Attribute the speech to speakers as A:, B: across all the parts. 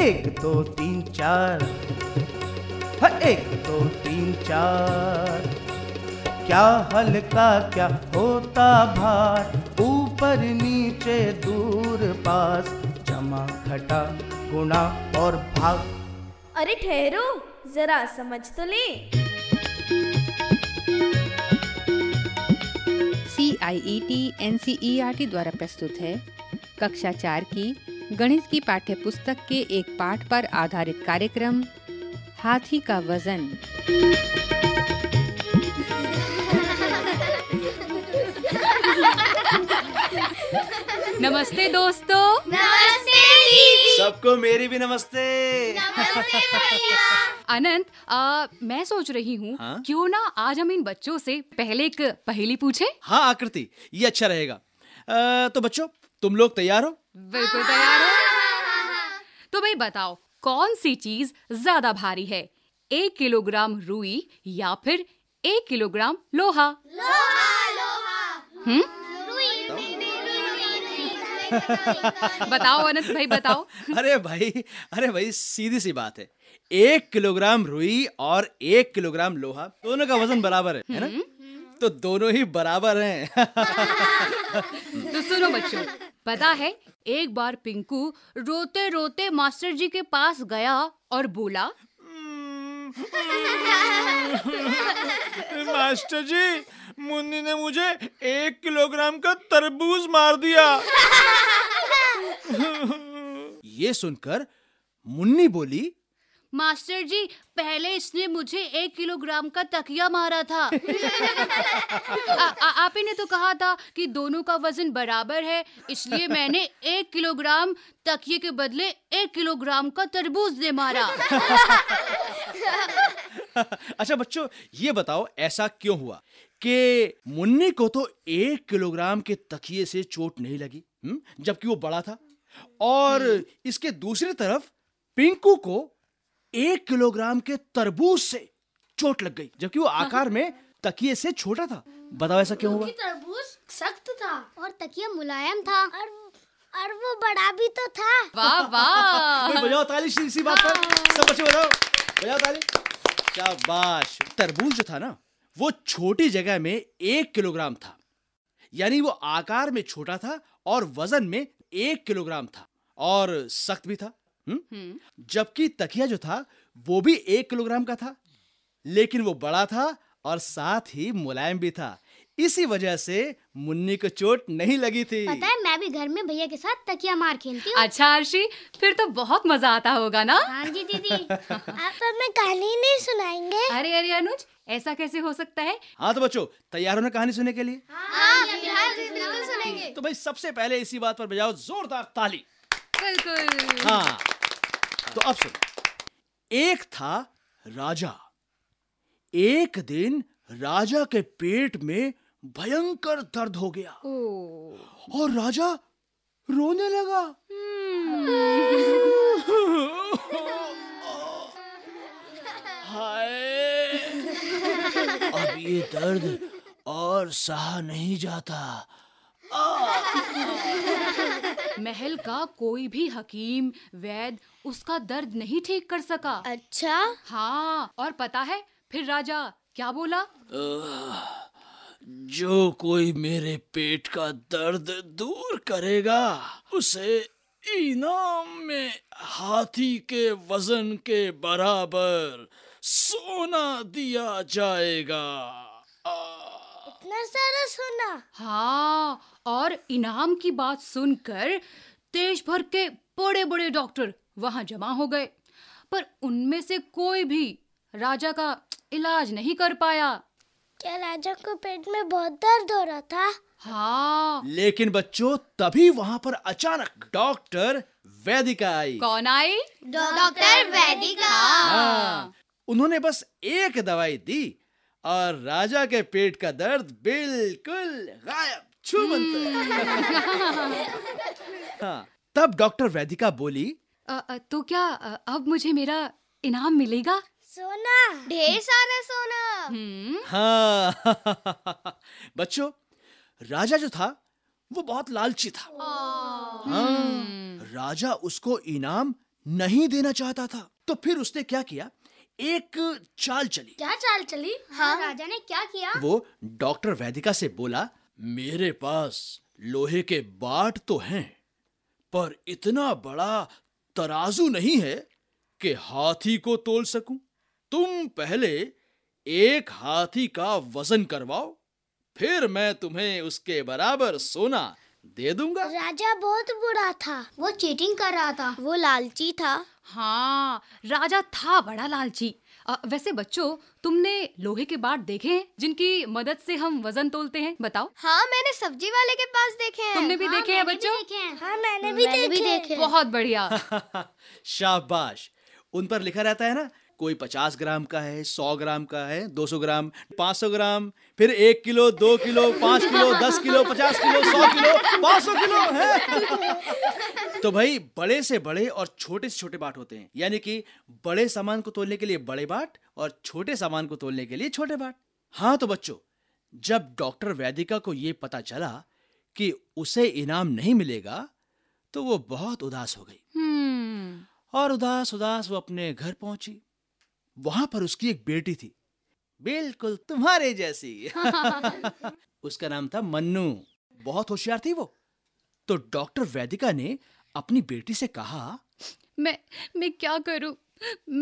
A: एक दो तीन चार हाँ, एक दो तीन चार क्या हल्का क्या होता भार ऊपर नीचे दूर पास जमा घटा गुणा और भाग
B: अरे ठहरो जरा समझ तो ले C I E T N C E R T द्वारा प्रस्तुत है कक्षा चार की गणित की पाठ्य पुस्तक के एक पाठ पर आधारित कार्यक्रम हाथी का वजन नमस्ते दोस्तों नमस्ते
A: दीदी सबको मेरी भी नमस्ते
B: नमस्ते अनंत आ, मैं सोच रही हूँ हाँ? क्यों ना आज हम इन बच्चों से पहले एक पहेली पूछे हाँ
A: आकृति ये अच्छा रहेगा आ, तो बच्चों तुम लोग तैयार हो
B: बिल्कुल तैयार हो तो भाई बताओ कौन सी चीज ज्यादा भारी है एक किलोग्राम रुई या फिर एक किलोग्राम लोहा हम्म बताओ अनंत भाई बताओ
A: अरे भाई अरे भाई सीधी सी बात है एक किलोग्राम रुई और एक किलोग्राम लोहा दोनों का वजन बराबर है है ना तो दोनों ही बराबर
B: हैं तो सुनो बच्चों पता है एक बार पिंकू रोते रोते मास्टर जी के पास गया और बोला हम्म,
A: मास्टर जी मुन्नी ने मुझे एक किलोग्राम का तरबूज मार दिया ये सुनकर मुन्नी बोली
B: मास्टर जी पहले इसने मुझे एक किलोग्राम का तकिया मारा था आप ही ने तो कहा था कि दोनों का वजन बराबर है इसलिए मैंने एक किलोग्राम तकिए के बदले एक किलोग्राम का तरबूज दे मारा
A: अच्छा बच्चों ये बताओ ऐसा क्यों हुआ कि मुन्नी को तो एक किलोग्राम के तकिए से चोट नहीं लगी हम्म, जबकि वो बड़ा था और हम्म। इसके दूसरी तरफ पिंकू को एक किलोग्राम के तरबूज से चोट लग गई जबकि वो हाँ। आकार में तकिए से छोटा था बताओ ऐसा क्यों हुआ
B: तरबूज सख्त था और तकिया मुलायम था और और वो बड़ा भी तो था वाह वाह
A: बजाओ ताली इसी बात पर सब बच्चे बजाओ बजाओ ताली शाबाश तरबूज जो था ना वो छोटी जगह में एक किलोग्राम था यानी वो आकार में छोटा था और वजन में एक किलोग्राम था और सख्त भी था हम्म? हम्म। जबकि तकिया जो था वो भी एक किलोग्राम का था लेकिन वो बड़ा था और साथ ही मुलायम भी था इसी वजह से मुन्नी को चोट नहीं लगी थी पता
B: है मैं भी घर में भैया के साथ तकिया मार खेलती हूँ अच्छा आरशी फिर तो बहुत मजा आता होगा ना हाँ जी दीदी आप हमें कहानी नहीं सुनाएंगे अरे अरे अनुज ऐसा कैसे हो सकता है
A: हाँ तो बच्चों तैयार होना कहानी सुनने के लिए
B: हाँ, हाँ, हाँ,
A: तो भाई सबसे पहले इसी बात पर बजाओ जोरदार ताली
B: बिल्कुल हाँ
A: तो अब सुनो एक था राजा एक दिन राजा के पेट में भयंकर दर्द हो गया और राजा रोने लगा हम्म। हाय अब ये दर्द और सहा नहीं जाता
B: महल का कोई भी हकीम वैद उसका दर्द नहीं ठीक कर सका अच्छा हाँ और पता है फिर राजा क्या बोला
A: जो कोई मेरे पेट का दर्द दूर करेगा उसे इनाम में हाथी के वजन के बराबर सोना दिया जाएगा आ...
B: इतना सारा सोना हाँ और इनाम की बात सुनकर देश भर के बड़े-बड़े डॉक्टर वहाँ जमा हो गए पर उनमें से कोई भी राजा का इलाज नहीं कर पाया क्या राजा को पेट में बहुत दर्द हो रहा था हाँ
A: लेकिन बच्चों तभी वहाँ पर अचानक डॉक्टर वैदिका आई कौन
B: आई डॉक्टर वैदिका हाँ।
A: उन्होंने बस एक दवाई दी और राजा के पेट का दर्द बिल्कुल गायब हाँ तब डॉक्टर वैदिका बोली
B: आ, आ, तो क्या आ, अब मुझे मेरा इनाम मिलेगा सोना ढेर सारा सोना हम्म।
A: हाँ, हाँ, हाँ बच्चों राजा जो था वो बहुत लालची था
B: हम्म। हाँ,
A: राजा उसको इनाम नहीं देना चाहता था तो फिर उसने क्या किया एक चाल चली
B: क्या चाल चली हाँ।, हाँ राजा ने क्या किया
A: वो डॉक्टर वैदिका से बोला मेरे पास लोहे के बाट तो हैं पर इतना बड़ा तराजू नहीं है कि हाथी को तोल सकूं तुम पहले एक हाथी का वजन करवाओ फिर मैं तुम्हें
B: उसके बराबर सोना दे दूंगा राजा बहुत बुरा था वो चीटिंग कर रहा था वो लालची था हाँ राजा था बड़ा लालची आ, वैसे बच्चों तुमने लोहे के बाट देखे हैं जिनकी मदद से हम वजन तोलते हैं बताओ हाँ मैंने सब्जी वाले के पास देखे हैं तुमने भी हाँ, देखे हैं बच्चों देखे हैं। हाँ मैंने भी मैंने देखे, भी देखे बहुत बढ़िया
A: शाबाश उन पर लिखा रहता है ना कोई पचास ग्राम का है सौ ग्राम का है दो सौ ग्राम पाँच सौ ग्राम फिर एक किलो दो किलो पाँच किलो दस किलो पचास किलो सौ किलो पाँच सौ किलो है तो भाई बड़े से बड़े और छोटे से छोटे बाट होते हैं यानी कि बड़े सामान को तोलने के लिए बड़े बाट और छोटे सामान को तोलने के लिए छोटे बाट हाँ तो बच्चों जब डॉक्टर वैदिका को ये पता चला कि उसे इनाम नहीं मिलेगा तो वो बहुत उदास हो गई
B: हम्म।
A: और उदास उदास वो अपने घर पहुंची वहां पर उसकी एक बेटी थी बिल्कुल तुम्हारे जैसी उसका नाम था मन्नू बहुत होशियार थी वो तो डॉक्टर वैदिका ने अपनी बेटी से कहा
B: मैं मैं क्या करूं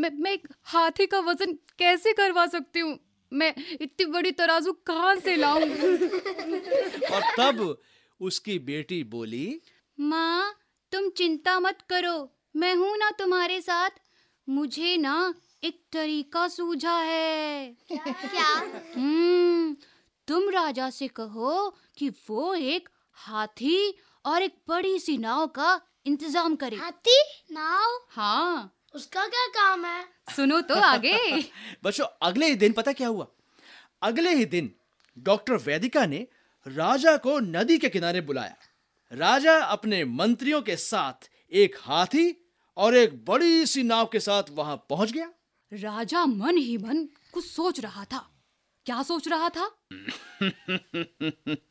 B: मैं मैं एक हाथी का वजन कैसे करवा सकती हूँ मैं इतनी बड़ी तराजू कहाँ से लाऊं
A: और तब उसकी बेटी बोली
B: माँ तुम चिंता मत करो मैं हूँ ना तुम्हारे साथ मुझे ना एक तरीका सूझा है क्या हम्म तुम राजा से कहो कि वो एक हाथी और एक बड़ी सी नाव का इंतजाम करे हाथी नाव हाँ उसका क्या काम है सुनो तो आगे
A: बच्चों अगले ही दिन पता क्या हुआ अगले ही दिन डॉक्टर वैदिका ने राजा को नदी के किनारे बुलाया राजा अपने मंत्रियों के साथ एक हाथी और एक बड़ी सी नाव के साथ वहां पहुंच गया
B: राजा मन ही मन कुछ सोच रहा था क्या सोच रहा था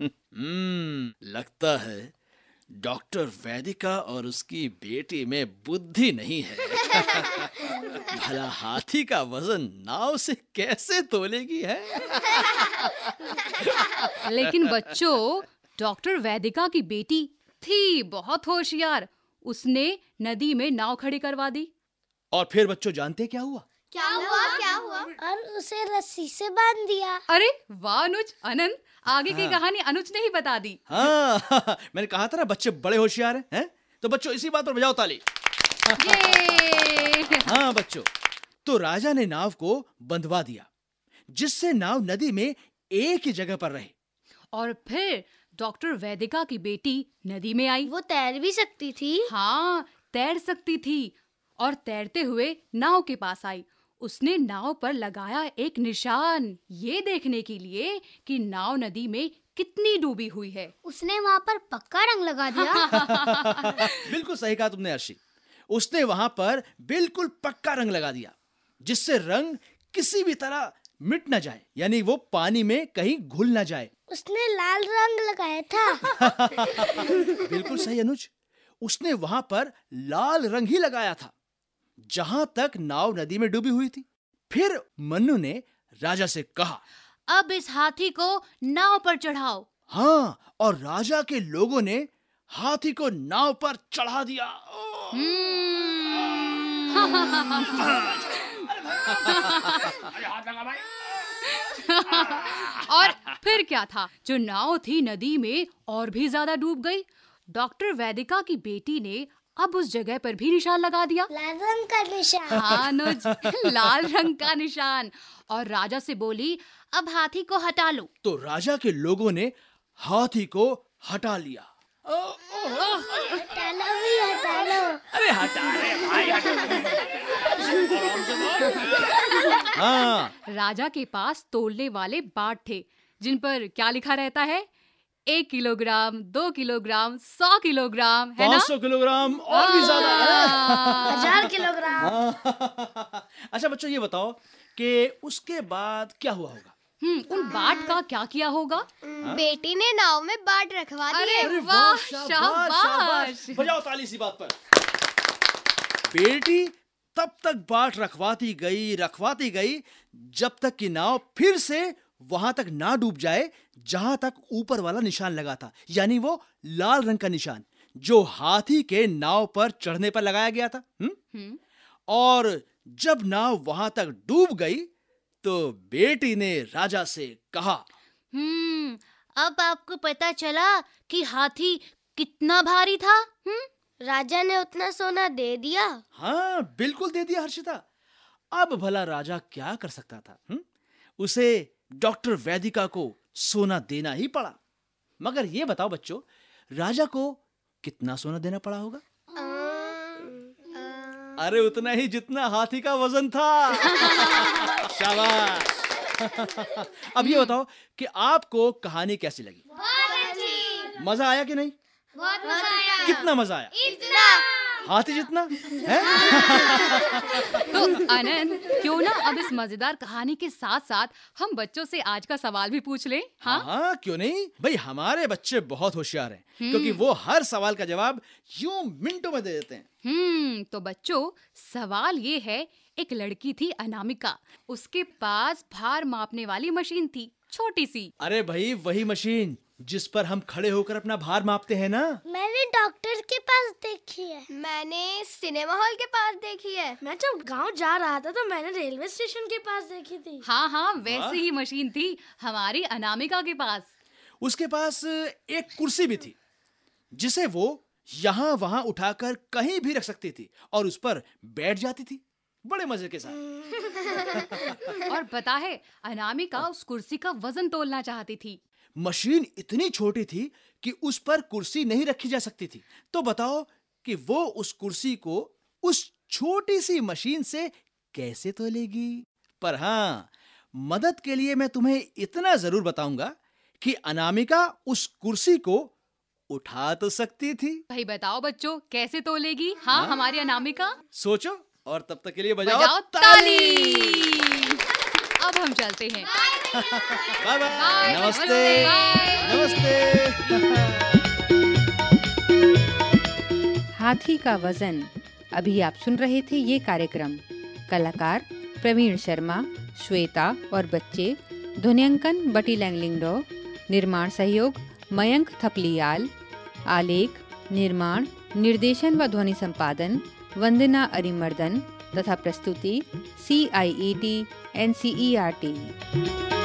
A: हम्म, लगता है डॉक्टर वैदिका और उसकी बेटी में बुद्धि नहीं है भला हाथी का वजन नाव से कैसे तोलेगी है
B: लेकिन बच्चों डॉक्टर वैदिका की बेटी थी बहुत होशियार उसने नदी में नाव खड़ी करवा दी
A: और फिर बच्चों जानते क्या हुआ
B: क्या हुआ क्या हुआ और उसे रस्सी से बांध दिया अरे वाह अनुज अनंत आगे की हाँ। कहानी अनुज ने ही बता दी
A: हाँ, मैंने कहा था ना बच्चे बड़े होशियार हैं है? तो बच्चों इसी बात पर बजाओ ताली हाँ बच्चों तो राजा ने नाव को बंधवा दिया जिससे नाव नदी में एक ही जगह पर रहे
B: और फिर डॉक्टर वैदिका की बेटी नदी में आई वो तैर भी सकती थी हाँ तैर सकती थी और तैरते हुए नाव के पास आई उसने नाव पर लगाया एक निशान ये देखने के लिए कि नाव नदी में कितनी डूबी हुई है उसने वहाँ पर पक्का रंग लगा दिया
A: बिल्कुल सही कहा तुमने अर्शी उसने वहाँ पर बिल्कुल पक्का रंग लगा दिया जिससे रंग किसी भी तरह मिट ना जाए यानी वो पानी में कहीं घुल ना जाए
B: उसने लाल रंग लगाया था
A: बिल्कुल सही अनुज उसने वहां पर लाल रंग ही लगाया था जहां तक नाव नदी में डूबी हुई थी फिर मनु ने राजा से कहा
B: अब इस हाथी को नाव पर चढ़ाओ
A: हाँ और राजा के लोगों ने हाथी को नाव पर चढ़ा दिया
B: हम्म। और फिर क्या था जो नाव थी नदी में और भी ज्यादा डूब गई डॉक्टर वैदिका की बेटी ने अब उस जगह पर भी निशान लगा दिया लाल रंग का निशान हाँ लाल रंग का निशान और राजा से बोली अब हाथी को हटा लो
A: तो राजा के लोगों ने हाथी को हटा लिया
B: हटा भी हटा लो अरे हटा रे भाई हटा राजा के पास तोलने वाले बाट थे जिन पर क्या लिखा रहता है एक किलोग्राम दो किलोग्राम सौ किलोग्राम है ना सौ
A: किलोग्राम और भी ज्यादा हाँ। हजार किलोग्राम हाँ। अच्छा बच्चों ये बताओ कि
B: उसके बाद क्या हुआ होगा हम्म उन बाट का क्या किया होगा हाँ? बेटी ने नाव में बाट रखवा दी अरे वाह शाबाश
A: बजाओ ताली इसी बात पर बेटी तब तक बाट रखवाती गई रखवाती गई जब तक कि नाव फिर से वहां तक ना डूब जाए जहां तक ऊपर वाला निशान लगा था यानी वो लाल रंग का निशान जो हाथी के नाव पर चढ़ने पर लगाया गया था और जब नाव वहां तक डूब गई तो बेटी ने राजा से कहा
B: हम्म अब आपको पता चला कि हाथी कितना भारी था राजा ने उतना सोना दे दिया
A: हाँ बिल्कुल दे दिया हर्षिता अब भला राजा क्या कर सकता था हुँ? उसे डॉक्टर वैदिका को सोना देना ही पड़ा मगर ये बताओ बच्चों राजा को कितना सोना देना पड़ा होगा अरे उतना ही जितना हाथी का वजन था शाबाश अब ये बताओ कि आपको कहानी कैसी लगी मजा आया कि नहीं
B: बहुत मजा आया कितना मजा आया इतना हाथी जितना है तो अनन क्यों ना अब इस मजेदार कहानी के साथ साथ हम बच्चों से आज का सवाल भी पूछ लें हाँ
A: हा, हाँ, क्यों नहीं भाई हमारे बच्चे बहुत होशियार हैं हम्म। क्योंकि वो हर सवाल का जवाब यूं मिनटों में दे देते हैं
B: हम्म तो बच्चों सवाल ये है एक लड़की थी अनामिका उसके पास भार मापने वाली मशीन थी छोटी सी
A: अरे भाई वही मशीन जिस पर हम खड़े होकर अपना भार मापते हैं ना
B: मैंने डॉक्टर के पास देखी है मैंने सिनेमा हॉल के पास देखी है मैं जब गांव जा रहा था तो मैंने रेलवे स्टेशन के पास देखी थी हाँ हाँ वैसी ही मशीन थी हमारी अनामिका के पास उसके पास
A: एक कुर्सी भी थी जिसे वो यहाँ वहाँ उठाकर कहीं भी रख सकती थी और उस पर बैठ जाती थी बड़े मजे के साथ
B: और पता है अनामिका उस कुर्सी का वजन तोलना चाहती थी
A: मशीन इतनी छोटी थी कि उस पर कुर्सी नहीं रखी जा सकती थी तो बताओ कि वो उस कुर्सी को उस छोटी सी मशीन से कैसे तोलेगी पर हां मदद के लिए मैं तुम्हें इतना जरूर बताऊंगा कि अनामिका उस कुर्सी को उठा तो सकती थी
B: भाई बताओ बच्चों कैसे तोलेगी हाँ, हा? हमारी अनामिका
A: सोचो और तब तक के लिए बजाओ, बजाओ ताली,
B: ताली। अब हम चलते हैं बाय बाय नमस्ते नमस्ते हाथी का वजन अभी आप सुन रहे थे ये कार्यक्रम कलाकार प्रवीण शर्मा श्वेता और बच्चे ध्वनियांकन बटी लैंगलिंगडो निर्माण सहयोग मयंक थपलियाल आलेख निर्माण निर्देशन व ध्वनि संपादन वंदना अरिमर्दन तथा प्रस्तुति C I E T N C E R T